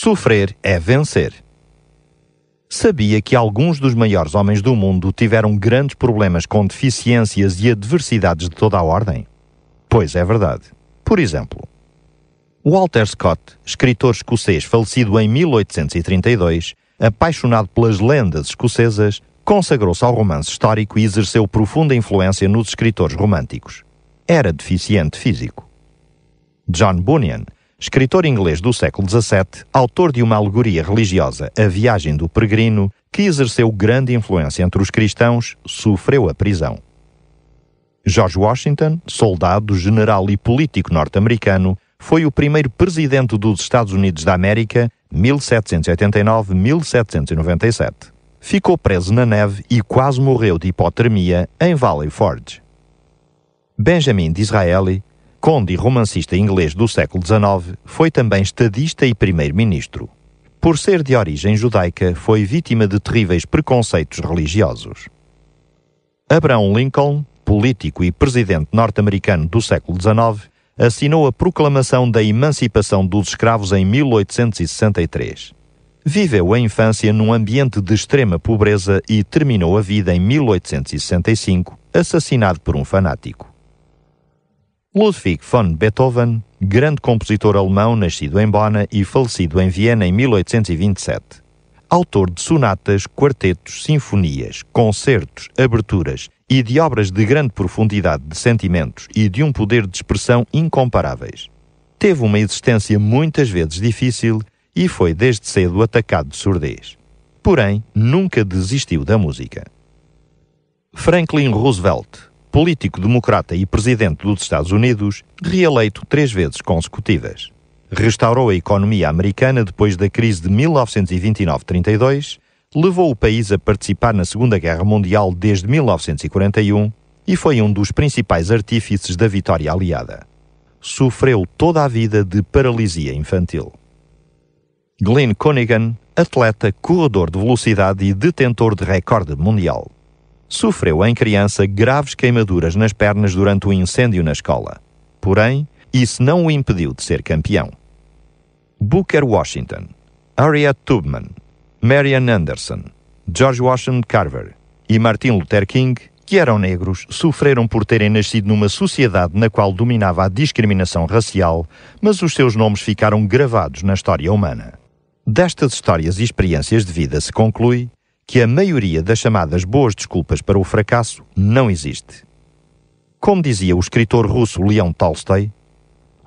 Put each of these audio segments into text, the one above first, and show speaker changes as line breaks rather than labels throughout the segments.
Sofrer é vencer. Sabia que alguns dos maiores homens do mundo tiveram grandes problemas com deficiências e adversidades de toda a ordem? Pois é verdade. Por exemplo, Walter Scott, escritor escocês falecido em 1832, apaixonado pelas lendas escocesas, consagrou-se ao romance histórico e exerceu profunda influência nos escritores românticos. Era deficiente físico. John Bunyan, escritor inglês do século XVII, autor de uma alegoria religiosa, A Viagem do Peregrino, que exerceu grande influência entre os cristãos, sofreu a prisão. George Washington, soldado, general e político norte-americano, foi o primeiro presidente dos Estados Unidos da América, 1789-1797. Ficou preso na neve e quase morreu de hipotermia em Valley Forge. Benjamin Disraeli conde e romancista inglês do século XIX, foi também estadista e primeiro-ministro. Por ser de origem judaica, foi vítima de terríveis preconceitos religiosos. Abraham Lincoln, político e presidente norte-americano do século XIX, assinou a Proclamação da Emancipação dos Escravos em 1863. Viveu a infância num ambiente de extrema pobreza e terminou a vida em 1865, assassinado por um fanático. Ludwig von Beethoven, grande compositor alemão nascido em Bona e falecido em Viena em 1827. Autor de sonatas, quartetos, sinfonias, concertos, aberturas e de obras de grande profundidade de sentimentos e de um poder de expressão incomparáveis. Teve uma existência muitas vezes difícil e foi desde cedo atacado de surdez. Porém, nunca desistiu da música. Franklin Roosevelt político democrata e presidente dos Estados Unidos, reeleito três vezes consecutivas. Restaurou a economia americana depois da crise de 1929-32, levou o país a participar na Segunda Guerra Mundial desde 1941 e foi um dos principais artífices da vitória aliada. Sofreu toda a vida de paralisia infantil. Glenn Cunningham, atleta, corredor de velocidade e detentor de recorde mundial sofreu em criança graves queimaduras nas pernas durante o incêndio na escola. Porém, isso não o impediu de ser campeão. Booker Washington, Harriet Tubman, Marian Anderson, George Washington Carver e Martin Luther King, que eram negros, sofreram por terem nascido numa sociedade na qual dominava a discriminação racial, mas os seus nomes ficaram gravados na história humana. Destas histórias e experiências de vida se conclui que a maioria das chamadas boas desculpas para o fracasso não existe. Como dizia o escritor russo Leon Tolstói,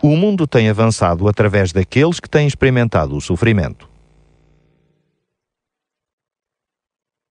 o mundo tem avançado através daqueles que têm experimentado o sofrimento.